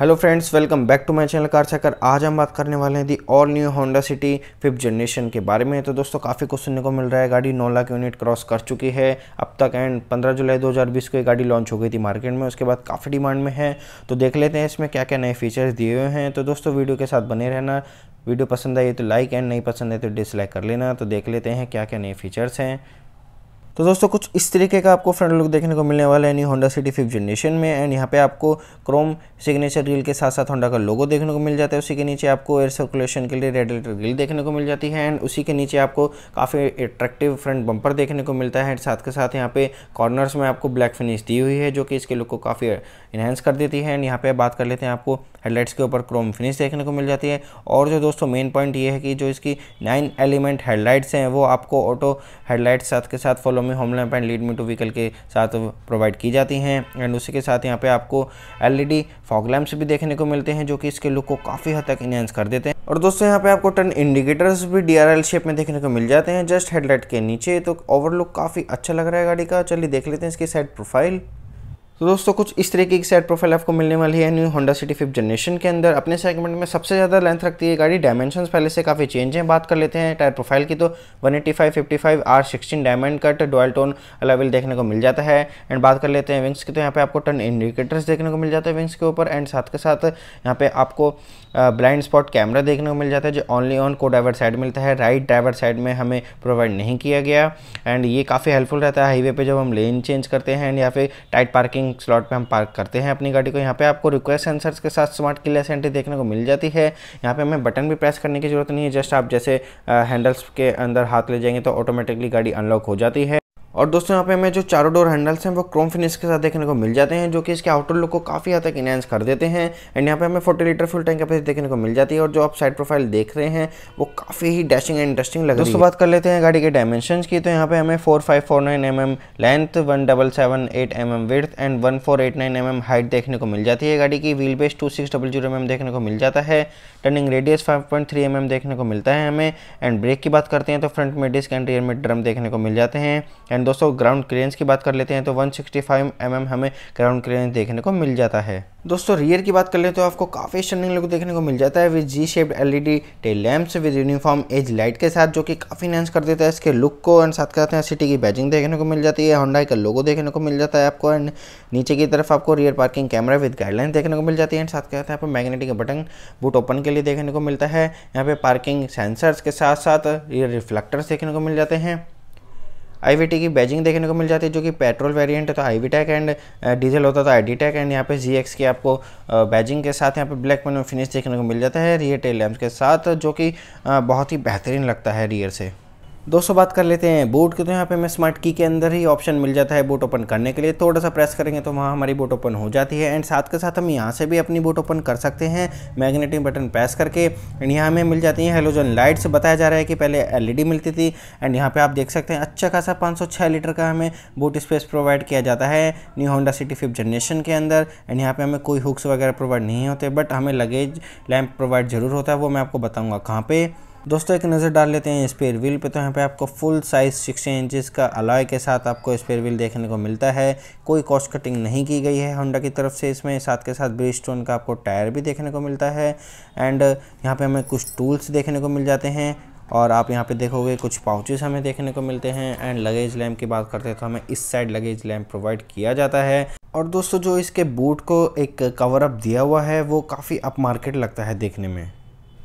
hello friends welcome back to my channel car Chakkar आज हम बात करने वाले हैं the all new Honda City fifth generation के बारे में तो दोस्तों काफ़ी कुछ सुनने को मिल रहा है गाड़ी 9 लाख यूनिट क्रॉस कर चुकी है अब तक एंड 15 जुलाई 2020 को ये गाड़ी लॉन्च हो गई थी मार्केट में उसके बाद काफ़ी डिमांड में है तो देख लेते हैं इसमें क्या क्या नए फीचर्स दिए हुए हैं तो दोस्तों वीडियो के साथ बने रहना वीडियो पसंद आई तो लाइक एंड नहीं पसंद आई तो डिसलाइक कर लेना तो देख लेते हैं क्या क्या नए फीचर्स हैं तो दोस्तों कुछ इस तरीके का आपको फ्रंट लुक देखने को मिलने वाला है new Honda City fifth generation में एंड यहाँ पे आपको क्रोम सिग्नेचर रील के साथ साथ होंडा का लोगो देखने को मिल जाता है उसी के नीचे आपको एयर सर्कुलेशन के लिए रेडिएटर रील देखने को मिल जाती है एंड उसी के नीचे आपको काफ़ी अट्रैक्टिव फ्रंट बम्पर देखने को मिलता है एंड साथ के साथ यहाँ पे कॉर्नर्स में आपको ब्लैक फिनिश दी हुई है जो कि इसके लुक को काफ़ी इन्हेंस कर देती है एंड यहाँ पे बात कर लेते हैं आपको हेडलाइट्स के ऊपर क्रोम फिनिश देखने को मिल जाती है और जो दोस्तों मेन पॉइंट ये है कि जो इसकी नाइन एलिमेंट हेडलाइट्स हैं वो आपको ऑटो हेडलाइट्स साथ के साथ follow me home lamp and lead me to vehicle के साथ प्रोवाइड की जाती हैं एंड उसी के साथ यहाँ पे आपको एलईडी फॉग लैम्प्स भी देखने को मिलते हैं जो कि इसके लुक को काफ़ी हद तक इन्हेंस कर देते हैं और दोस्तों यहाँ पे आपको टर्न इंडिकेटर्स भी डीआरएल शेप में देखने को मिल जाते हैं जस्ट हेडलाइट के नीचे तो ओवरलुक काफ़ी अच्छा लग रहा है गाड़ी का चलिए देख लेते हैं इसकी साइड प्रोफाइल तो दोस्तों कुछ इस तरीके की साइड प्रोफाइल आपको मिलने वाली है new Honda City fifth generation के अंदर अपने सेगमेंट में सबसे ज़्यादा लेंथ रखती है गाड़ी डायमेंशन पहले से काफ़ी चेंज हैं बात कर लेते हैं टायर प्रोफाइल की तो 185 55 R sixteen diamond cut dual tone alloy wheel देखने को मिल जाता है एंड बात कर लेते हैं विंग्स की तो यहाँ पर आपको टर्न इंडिकेटर्स देखने को मिल जाता है विंग्स के ऊपर एंड साथ के साथ यहाँ पर आपको ब्लाइंड स्पॉट कैमरा देखने को मिल जाता है जो ऑनली ऑन को ड्राइवर साइड मिलता है राइट ड्राइवर साइड में हमें प्रोवाइड नहीं किया गया एंड ये काफ़ी हेल्पफुल रहता है हाईवे पर जब हम लेन चेंज करते हैं एंड या फिर टाइट पार्किंग पार्किंग स्लॉट पे हम पार्क करते हैं अपनी गाड़ी को यहाँ पे आपको रिक्वेस्ट सेंसर्स के साथ स्मार्ट क्लियर एंट्री देखने को मिल जाती है यहाँ पे हमें बटन भी प्रेस करने की जरूरत नहीं है जस्ट आप जैसे हैंडल्स uh, के अंदर हाथ ले जाएंगे तो ऑटोमेटिकली गाड़ी अनलॉक हो जाती है और दोस्तों यहाँ पे हमें जो चारों डोर हैंडल्स हैं वो क्रोम फिनिश के साथ देखने को मिल जाते हैं जो कि इसके आउटर लुक को काफ़ी हद तक इनहेंस कर देते हैं एंड यहाँ पे हमें 40 लीटर फुल टैंक कैपेसिटी देखने को मिल जाती है और जो आप साइड प्रोफाइल देख रहे हैं वो काफ़ी ही डैशिंग एंड इंटरेस्टिंग लग दोस्तों बात कर लेते हैं गाड़ी के डायमेंशन की तो यहाँ पे हमें four five four nine m m length one double seven eight m m width and one four eight nine m m height देखने को मिल जाती है गाड़ी की wheel base two six double zero m m देखने को मिल जाता है turning radius five point three m m देखने को मिलता है हमें एंड ब्रेक की बात करते हैं तो फ्रंट में डिस्क एंड रियर में ड्रम देखने को मिल जाते हैं एंड दोस्तों ग्राउंड क्लियरेंस की बात कर लेते हैं तो 165 सिक्सटी mm हमें ग्राउंड क्लियरेंस देखने को मिल जाता है दोस्तों रियर की बात कर लें तो आपको काफ़ी स्टनिंग लुक देखने को मिल जाता है with G shaped LED tail lamps with uniform edge light के साथ जो कि काफ़ी इनहेंस कर देता है इसके लुक को एंड साथ के साथ यहाँ सिटी की बैजिंग देखने को मिल जाती है होंडाई का लोगो देखने को मिल जाता है आपको एंड नीचे की तरफ आपको rear parking camera with guideline देखने को मिल जाती है एंड साथ के साथ यहाँ पर मैग्नेटिक बटन बूट ओपन के लिए देखने को मिलता है यहाँ पे पार्किंग सेंसर्स के साथ साथ रियर रिफ्लेक्टर्स देखने को मिल जाते हैं आईवीटी की बैजिंग देखने को मिल जाती है जो कि पेट्रोल वेरिएंट है तो वी टैक एंड डीजल होता है तो डी टैक एंड यहाँ पे जीएक्स की आपको बैजिंग uh, के साथ यहाँ पे ब्लैक पेन में फिनिश देखने को मिल जाता है रियर टेल लैम्प के साथ जो कि uh, बहुत ही बेहतरीन लगता है रियर से दोस्तों बात कर लेते हैं बोट के तो यहाँ पे हमें स्मार्ट की के अंदर ही ऑप्शन मिल जाता है बोट ओपन करने के लिए थोड़ा सा प्रेस करेंगे तो वहाँ हमारी बोट ओपन हो जाती है एंड साथ के साथ हम यहाँ से भी अपनी बोट ओपन कर सकते हैं मैग्नेटिक बटन प्रेस करके एंड यहाँ हमें मिल जाती है हेलोजन लाइट्स बताया जा रहा है कि पहले एल मिलती थी एंड यहाँ पर आप देख सकते हैं अच्छा खासा पाँच लीटर का हमें बोट स्पेस प्रोवाइड किया जाता है new Honda City fifth generation के अंदर एंड यहाँ पर हमें कोई हुक्स वगैरह प्रोवाइड नहीं होते बट हमें लगेज लैम्प प्रोवाइड ज़रूर होता है वो मैं आपको बताऊँगा कहाँ पर दोस्तों एक नज़र डाल लेते हैं स्पेयर व्हील पे तो यहाँ पे आपको फुल साइज़ सिक्सटी इंचज़ का अलॉय के साथ आपको स्पेयर व्हील देखने को मिलता है कोई कॉस्ट कटिंग नहीं की गई है होंडा की तरफ से इसमें साथ के साथ ब्रिज स्टोन का आपको टायर भी देखने को मिलता है एंड यहाँ पे हमें कुछ टूल्स देखने को मिल जाते हैं और आप यहाँ पे देखोगे कुछ पाउचेस हमें देखने को मिलते हैं एंड लगेज लैम्प की बात करते हैं तो हमें इस साइड लगेज लैम्प प्रोवाइड किया जाता है और दोस्तों जो इसके बूट को एक कवर अप दिया हुआ है वो काफ़ी अप मार्केट लगता है देखने में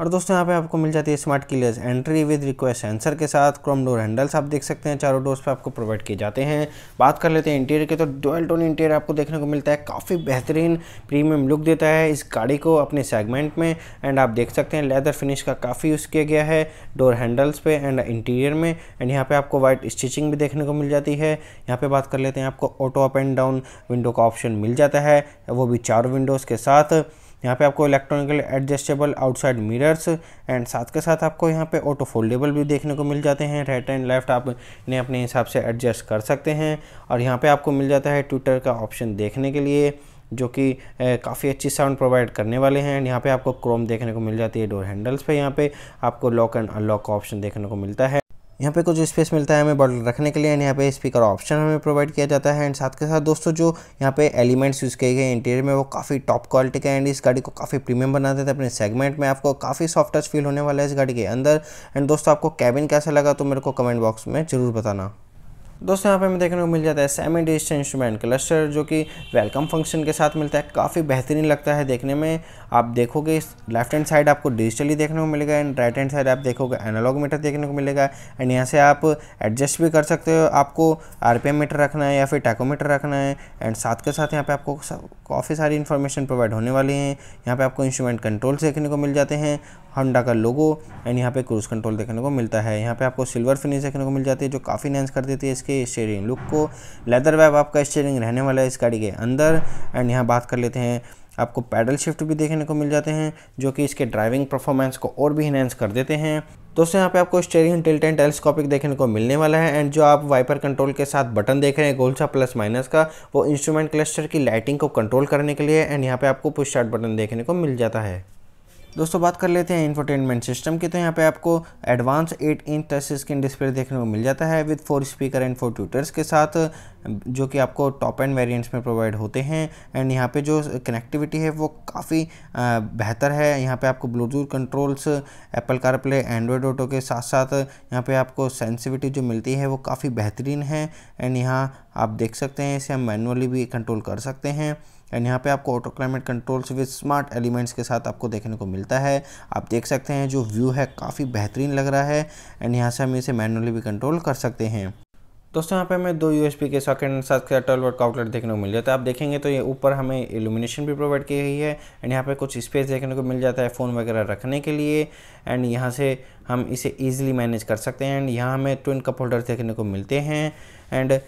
और दोस्तों यहाँ पे आपको मिल जाती है smart keyless entry with request sensor के साथ क्रोम डोर हैंडल्स आप देख सकते हैं चारों डोर्स पे आपको प्रोवाइड किए जाते हैं बात कर लेते हैं इंटीरियर के तो डोल टोन इंटीरियर आपको देखने को मिलता है काफ़ी बेहतरीन प्रीमियम लुक देता है इस गाड़ी को अपने सेगमेंट में एंड आप देख सकते हैं लेदर फिनिश का काफ़ी यूज़ किया गया है डोर हैंडल्स पे एंड इंटीरियर में एंड यहाँ पर आपको वाइट स्टिचिंग भी देखने को मिल जाती है यहाँ पर बात कर लेते हैं आपको auto up and down window का ऑप्शन मिल जाता है वो भी चारों विंडोज़ के साथ यहाँ पे आपको electronically adjustable outside mirrors and साथ के साथ आपको यहाँ पे ऑटो फोल्डेबल भी देखने को मिल जाते हैं राइट एंड लेफ्ट आप इन्हें अपने हिसाब से एडजस्ट कर सकते हैं और यहाँ पे आपको मिल जाता है ट्विटर का ऑप्शन देखने के लिए जो कि काफ़ी अच्छी साउंड प्रोवाइड करने वाले हैं यहाँ पे आपको क्रोम देखने को मिल जाती है डोर हैंडल्स पर यहाँ पे आपको लॉक एंड अनलॉक का ऑप्शन देखने को मिलता है यहाँ पे कुछ स्पेस मिलता है हमें बॉटल रखने के लिए एंड यहाँ पे स्पीकर ऑप्शन हमें प्रोवाइड किया जाता है एंड साथ के साथ दोस्तों जो यहाँ पे एलिमेंट्स यूज़ किए गए इंटीरियर में वो काफ़ी टॉप क्वालिटी का एंड इस गाड़ी को काफ़ी प्रीमियम बना देते हैं अपने सेगमेंट में आपको काफ़ी सॉफ्ट टच फील होने वाला है इस गाड़ी के अंदर एंड दोस्तों आपको कैबिन कैसा लगा तो मेरे को कमेंट बॉक्स में ज़रूर बताना दोस्तों यहाँ पे हमें देखने को मिल जाता है सेमी डिस्ट इंस्ट्रूमेंट क्लस्टर जो कि वेलकम फंक्शन के साथ मिलता है काफ़ी बेहतरीन लगता है देखने में आप देखोगे लेफ्ट हैंड साइड आपको डिजिटली देखने को मिलेगा एंड राइट हैंड साइड आप देखोगे एनालॉग मीटर देखने को मिलेगा एंड यहाँ से आप एडजस्ट भी कर सकते हो आपको आर मीटर रखना है या फिर टैकोमीटर रखना है एंड साथ के साथ यहाँ पर आपको काफ़ी सारी इन्फॉर्मेशन प्रोवाइड होने वाली हैं यहाँ पर आपको इंस्ट्रूमेंट कंट्रोल्स देखने को मिल जाते हैं होंडा का लोगो एंड यहाँ पे क्रूज़ कंट्रोल देखने को मिलता है यहाँ पे आपको सिल्वर फिनिश देखने को मिल जाती है जो काफ़ी इनहेंस कर देती है इसके स्टेयरिंग लुक को लेदर वैब आपका स्टेयरिंग रहने वाला है इस गाड़ी के अंदर एंड यहाँ बात कर लेते हैं आपको पैडल शिफ्ट भी देखने को मिल जाते हैं जो कि इसके ड्राइविंग परफॉर्मेंस को और भी इनहेंस कर देते हैं दोस्तों यहाँ पे आपको स्टेयरिंग टिल्ट एंड टेलीस्कोपिक देखने को मिलने वाला है एंड जो आप वाइपर कंट्रोल के साथ बटन देख रहे हैं गोल सा प्लस माइनस का वो इंस्ट्रूमेंट क्लस्टर की लाइटिंग को कंट्रोल करने के लिए एंड यहाँ पे आपको पुश स्टार्ट बटन देखने को मिल जाता है दोस्तों बात कर लेते हैं इंफोटेनमेंट सिस्टम की तो यहाँ पे आपको advance 8 inch touch screen display देखने को मिल जाता है with four speaker and four tweeters के साथ जो कि आपको टॉप एंड वेरिएंट्स में प्रोवाइड होते हैं एंड यहाँ पे जो कनेक्टिविटी है वो काफ़ी बेहतर है यहाँ पे आपको Bluetooth controls Apple CarPlay Android auto के साथ साथ यहाँ पे आपको सेंसिविटी जो मिलती है वो काफ़ी बेहतरीन है एंड यहाँ आप देख सकते हैं इसे हम मैनुअली भी कंट्रोल कर सकते हैं एंड यहाँ पे आपको auto climate controls with smart elements के साथ आपको देखने को मिलता है आप देख सकते हैं जो व्यू है काफ़ी बेहतरीन लग रहा है एंड यहाँ से हम इसे मैनुअली भी कंट्रोल कर सकते हैं दोस्तों यहाँ पे हमें दो यू के सॉकेट साथ के वर्ट का आउटलेट देखने को मिल जाता है आप देखेंगे तो ये ऊपर हमें इल्यूमिनेशन भी प्रोवाइड की गई है एंड यहाँ पे कुछ स्पेस देखने को मिल जाता है फ़ोन वगैरह रखने के लिए एंड यहाँ से हम इसे ईजिली मैनेज कर सकते हैं एंड यहाँ हमें ट्विन कप होल्डर देखने को मिलते हैं एंड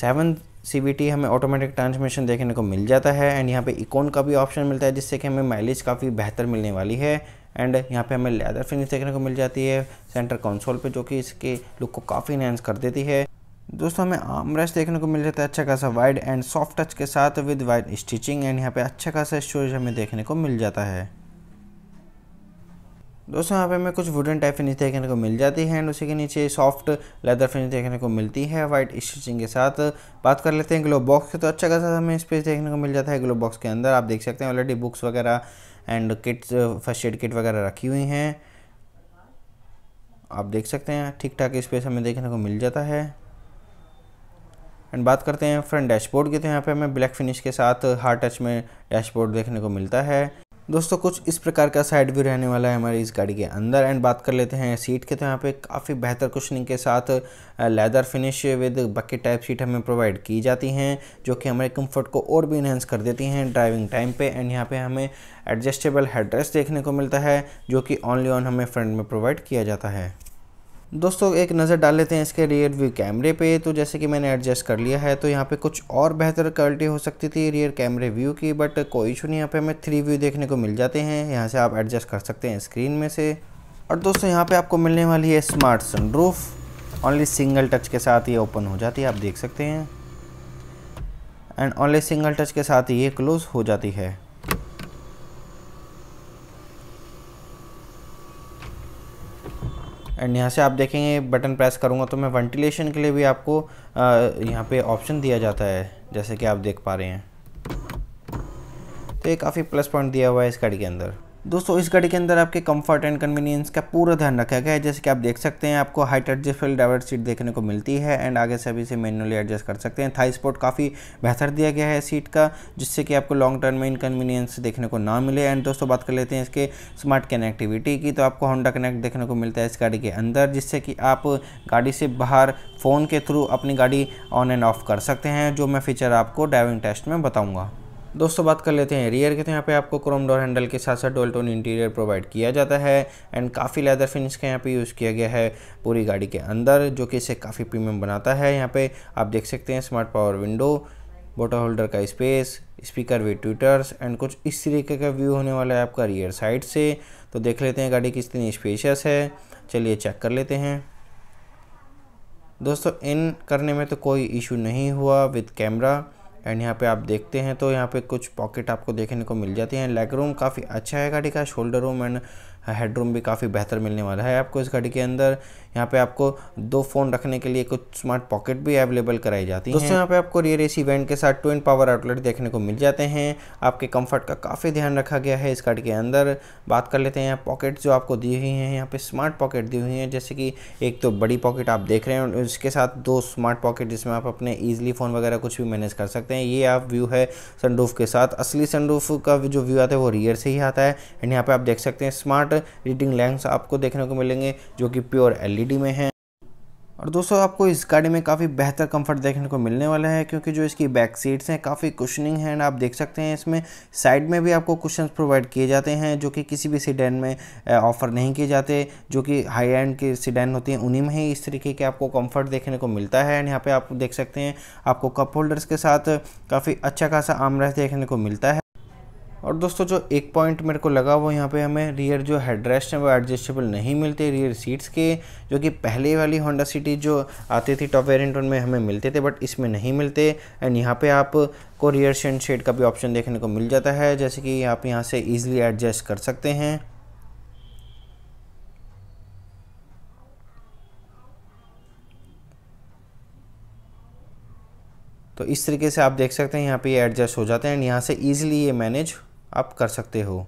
सेवन सी हमें ऑटोमेटिक ट्रांसमिशन देखने को मिल जाता है एंड यहाँ पे इकोन का भी ऑप्शन मिलता है जिससे कि हमें माइलेज काफ़ी बेहतर मिलने वाली है एंड यहाँ पे हमें लेदर फिनिश देखने को मिल जाती है सेंटर कंसोल पे जो कि इसके लुक को काफ़ी इनहेंस कर देती है दोस्तों हमें आर्म रेस्ट देखने को मिल जाता है अच्छा खासा वाइड एंड सॉफ्ट टच के साथ विद वाइड स्टिचिंग एंड यहाँ पर अच्छा खासा स्टोरेज हमें देखने को मिल जाता है दोस्तों यहाँ पे हमें कुछ वुडन टाइप फिनिश देखने को मिल जाती है एंड उसी के नीचे सॉफ्ट लेदर फिनिश देखने को मिलती है वाइट स्टिचिंग के साथ बात कर लेते हैं ग्लो बॉक्स के तो अच्छा खासा हमें स्पेस देखने को मिल जाता है ग्लो बॉक्स के अंदर आप देख सकते हैं ऑलरेडी बुक्स वगैरह and kits first aid kit वगैरह रखी हुई हैं आप देख सकते हैं ठीक ठाक स्पेस हमें देखने को मिल जाता है एंड बात करते हैं फ्रंट डैशबोर्ड की तो यहाँ पे हमें ब्लैक फिनिश के साथ हार्ड टच में डैशबोर्ड देखने को मिलता है दोस्तों कुछ इस प्रकार का साइड व्यू रहने वाला है हमारी इस गाड़ी के अंदर एंड बात कर लेते हैं सीट के तो यहाँ पे काफ़ी बेहतर कुशनिंग के साथ leather finish with bucket type seat हमें प्रोवाइड की जाती हैं जो कि हमारे कंफर्ट को और भी इन्हेंस कर देती हैं ड्राइविंग टाइम पे एंड यहाँ पे हमें एडजस्टेबल हेडरेस्ट देखने को मिलता है जो कि ऑनली ऑन हमें फ्रंट में प्रोवाइड किया जाता है दोस्तों एक नज़र डाल लेते हैं इसके रियर व्यू कैमरे पे तो जैसे कि मैंने एडजस्ट कर लिया है तो यहाँ पे कुछ और बेहतर क्वालिटी हो सकती थी रियर कैमरे व्यू की बट कोई इशू नहीं यहाँ पे हमें थ्री व्यू देखने को मिल जाते हैं यहाँ से आप एडजस्ट कर सकते हैं स्क्रीन में से और दोस्तों यहाँ पर आपको मिलने वाली है smart sun only single touch के साथ ये ओपन हो जाती है आप देख सकते हैं एंड ओनली सिंगल टच के साथ ये क्लोज़ हो जाती है एंड यहाँ से आप देखेंगे बटन प्रेस करूँगा तो मैं वेंटिलेशन के लिए भी आपको यहाँ पे ऑप्शन दिया जाता है जैसे कि आप देख पा रहे हैं तो ये काफ़ी प्लस पॉइंट दिया हुआ है इस गाड़ी के अंदर दोस्तों इस गाड़ी के अंदर आपके कंफर्ट एंड कन्वीनियंस का पूरा ध्यान रखा गया है जैसे कि आप देख सकते हैं आपको हाइट एडजस्टेबल ड्राइवर सीट देखने को मिलती है एंड आगे से अभी इसे मैनुअली एडजस्ट कर सकते हैं थाई स्पोर्ट काफ़ी बेहतर दिया गया है सीट का जिससे कि आपको लॉन्ग टर्म में इनकन्वीनियंस देखने को ना मिले एंड दोस्तों बात कर लेते हैं इसके स्मार्ट कनेक्टिविटी की तो आपको होंडा कनेक्ट देखने को मिलता है इस गाड़ी के अंदर जिससे कि आप गाड़ी से बाहर फ़ोन के थ्रू अपनी गाड़ी ऑन एंड ऑफ कर सकते हैं जो मैं फ़ीचर आपको ड्राइविंग टेस्ट में बताऊँगा दोस्तों बात कर लेते हैं रियर के तो यहाँ पे आपको क्रोम डोर हैंडल के साथ साथ डोल्टोन इंटीरियर प्रोवाइड किया जाता है एंड काफ़ी लेदर फिनिश का यहाँ पे यूज़ किया गया है पूरी गाड़ी के अंदर जो कि इसे काफ़ी प्रीमियम बनाता है यहाँ पे आप देख सकते हैं smart power window bottle holder का स्पेस स्पीकर वे ट्विटर्स एंड कुछ इस तरीके का व्यू होने वाला है आपका रियर साइड से तो देख लेते हैं गाड़ी किस तरह स्पेशियस है चलिए चेक कर लेते हैं दोस्तों इन करने में तो कोई इशू नहीं हुआ विद कैमरा एंड यहाँ पे आप देखते हैं तो यहाँ पे कुछ पॉकेट आपको देखने को मिल जाती हैं लेग रूम काफ़ी अच्छा है गाड़ी का शोल्डर रूम एंड हेडरूम हाँ, भी काफ़ी बेहतर मिलने वाला है आपको इस घड़ी के अंदर यहाँ पे आपको दो फ़ोन रखने के लिए कुछ स्मार्ट पॉकेट भी अवेलेबल कराई जाती है दोस्तों यहाँ पे आपको रियर एसी वेंट के साथ ट्विन पावर आउटलेट देखने को मिल जाते हैं आपके कंफर्ट का काफ़ी ध्यान रखा गया है इस गाड़ी के अंदर बात कर लेते हैं यहाँ पॉकेट जो आपको दी हुई हैं यहाँ पर स्मार्ट पॉकेट दी हुई हैं जैसे कि एक तो बड़ी पॉकेट आप देख रहे हैं उसके साथ दो स्मार्ट पॉकेट जिसमें आप अपने ईजिली फ़ोन वगैरह कुछ भी मैनेज कर सकते हैं ये आप व्यू है सनडूफ के साथ असली सनडूफ का जो व्यू आता है वो रियर से ही आता है एंड यहाँ पर आप देख सकते हैं स्मार्ट स्मार्ट रीडिंग लैंक्स आपको देखने को मिलेंगे जो कि प्योर एलईडी e में हैं और दोस्तों आपको इस गाड़ी में काफ़ी बेहतर कंफर्ट देखने को मिलने वाला है क्योंकि जो इसकी बैक सीट्स हैं काफ़ी कुशनिंग हैं आप देख सकते हैं इसमें साइड में भी आपको कुशन प्रोवाइड किए जाते हैं जो कि किसी भी सीडेन में ऑफ़र नहीं किए जाते जो कि हाई एंड के सीडेन होती हैं उन्हीं में ही इस तरीके के आपको कम्फर्ट देखने को मिलता है एंड यहाँ पर आप देख सकते हैं आपको कप होल्डर्स के साथ काफ़ी अच्छा खासा आमरस देखने को मिलता है और दोस्तों जो एक पॉइंट मेरे को लगा वो यहाँ पे हमें रियर जो हेडरेस्ट है वो एडजस्टेबल नहीं मिलते रियर सीट्स के जो कि पहले वाली होंडा सिटी जो आती थी टॉप वेरियंट उनमें हमें मिलते थे बट इसमें नहीं मिलते एंड यहाँ पे आप को रियर शेंट शेड का भी ऑप्शन देखने को मिल जाता है जैसे कि आप यहाँ से ईजिली एडजस्ट कर सकते हैं तो इस तरीके से आप देख सकते हैं यहाँ पे ये एडजस्ट हो जाते हैं एंड यहाँ से ईजिली ये मैनेज आप कर सकते हो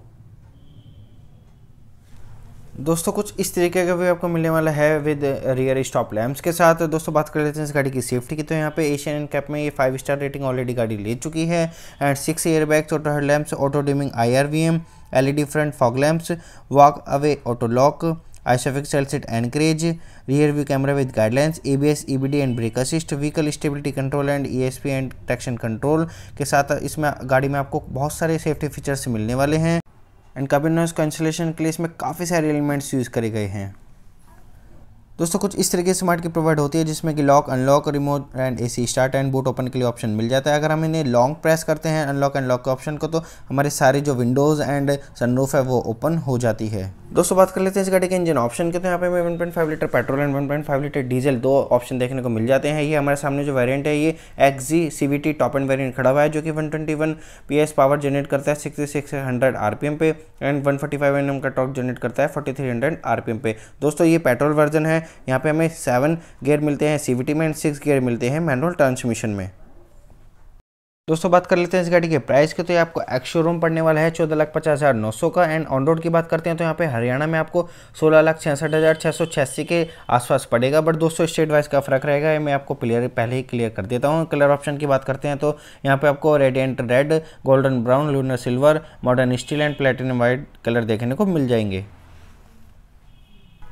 दोस्तों कुछ इस तरीके का भी आपको मिलने वाला है विद रियर स्टॉप लैम्प्स के साथ दोस्तों बात कर लेते हैं इस गाड़ी की सेफ्टी की तो यहाँ पे एशियन एंड कैप में ये फाइव स्टार रेटिंग ऑलरेडी गाड़ी ले चुकी है and six air bags auto head lamps auto dimming I R V M L E D front fog lamps walk away auto lock ISOFIX helps guidelines anchorage, rear view camera with guidelines, ABS, EBD and brake assist, vehicle stability control and ESP and traction control के साथ इसमें गाड़ी में आपको बहुत सारे safety features मिलने वाले हैं एंड कबिन नॉइस कैंसिलेशन के लिए इसमें काफ़ी सारे एलिमेंट्स यूज़ करे गए हैं दोस्तों कुछ इस तरीके से स्मार्ट की प्रोवाइड होती है जिसमें कि lock unlock remote and AC start and boot open के लिए ऑप्शन मिल जाता है अगर हम इन्हें लॉन्ग प्रेस करते हैं अनलॉक एंड लॉक के ऑप्शन को तो हमारे सारे जो विंडोज़ एंड सनरूफ है वो ओपन हो जाती है दोस्तों बात कर लेते हैं इस गाड़ी के इंजन ऑप्शन के तो यहाँ पे हमें 1.5 litre petrol and 1.5 litre diesel दो ऑप्शन देखने को मिल जाते हैं ये हमारे सामने जो वेरिएंट है ये X G C T top end variant खड़ा हुआ है जो कि 121 पीएस पावर जनरेट करता है 6600 आरपीएम पे एंड 145 एम का टॉप जनरेट करता है पी एम पे दोस्तों ये पेट्रोल वर्जन है यहाँ पे हमें सेवन गेयर मिलते हैं सी में एंड सिक्स गेयर मिलते हैं मैनुअल ट्रांसमिशन में दोस्तों बात कर लेते हैं इस गाड़ी के प्राइस के तो ये आपको एक्स शोरूम पड़ने वाला है चौदह लाख पचास हज़ार नौ सौ का एंड ऑन रोड की बात करते हैं तो यहाँ पे हरियाणा में आपको सोलह लाख छियासठ हज़ार छः सौ छियासी के आसपास पड़ेगा बट दोस्तों स्टेट वाइज का फ़र्क रहेगा ये मैं आपको क्लियर पहले ही क्लियर कर देता हूँ कलर ऑप्शन की बात करते हैं तो यहाँ पर आपको red and red golden brown lunar silver modern steel and platinum white colour देखने को मिल जाएंगे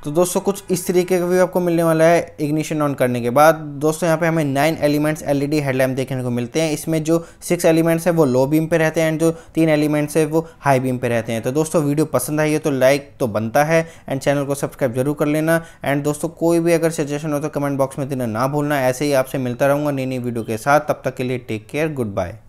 तो दोस्तों कुछ इस तरीके का व्यू आपको मिलने वाला है इग्निशन ऑन करने के बाद दोस्तों यहाँ पे हमें नाइन एलिमेंट्स एलईडी हेडलैम्प देखने को मिलते हैं इसमें जो सिक्स एलिमेंट्स है वो लो बीम पे रहते हैं एंड जो तीन एलिमेंट्स है वो हाई बीम पे रहते हैं तो दोस्तों वीडियो पसंद आई है तो लाइक तो बनता है एंड चैनल को सब्सक्राइब जरूर कर लेना एंड दोस्तों कोई भी अगर सजेशन हो तो कमेंट बॉक्स में देना ना भूलना ऐसे ही आपसे मिलता रहूँगा नई नई वीडियो के साथ तब तक के लिए टेक केयर गुड बाय